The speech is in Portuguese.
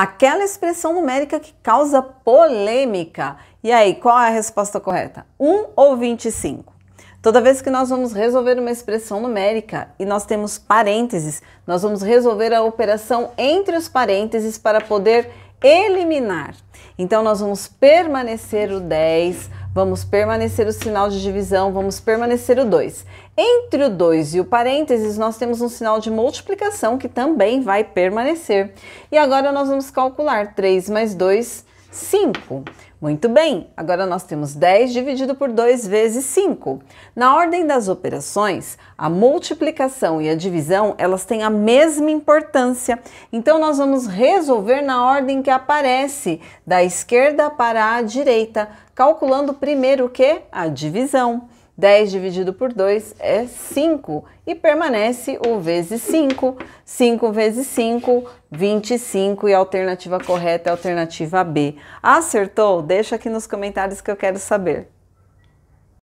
aquela expressão numérica que causa polêmica. E aí, qual é a resposta correta? 1 ou 25? Toda vez que nós vamos resolver uma expressão numérica e nós temos parênteses, nós vamos resolver a operação entre os parênteses para poder eliminar. Então, nós vamos permanecer o 10, Vamos permanecer o sinal de divisão, vamos permanecer o 2. Entre o 2 e o parênteses, nós temos um sinal de multiplicação que também vai permanecer. E agora nós vamos calcular 3 mais 2 5. Muito bem, agora nós temos 10 dividido por 2 vezes 5. Na ordem das operações, a multiplicação e a divisão, elas têm a mesma importância. Então nós vamos resolver na ordem que aparece, da esquerda para a direita, calculando primeiro o que? A divisão. 10 dividido por 2 é 5 e permanece o vezes 5. 5 vezes 5, 25 e a alternativa correta é a alternativa B. Acertou? Deixa aqui nos comentários que eu quero saber.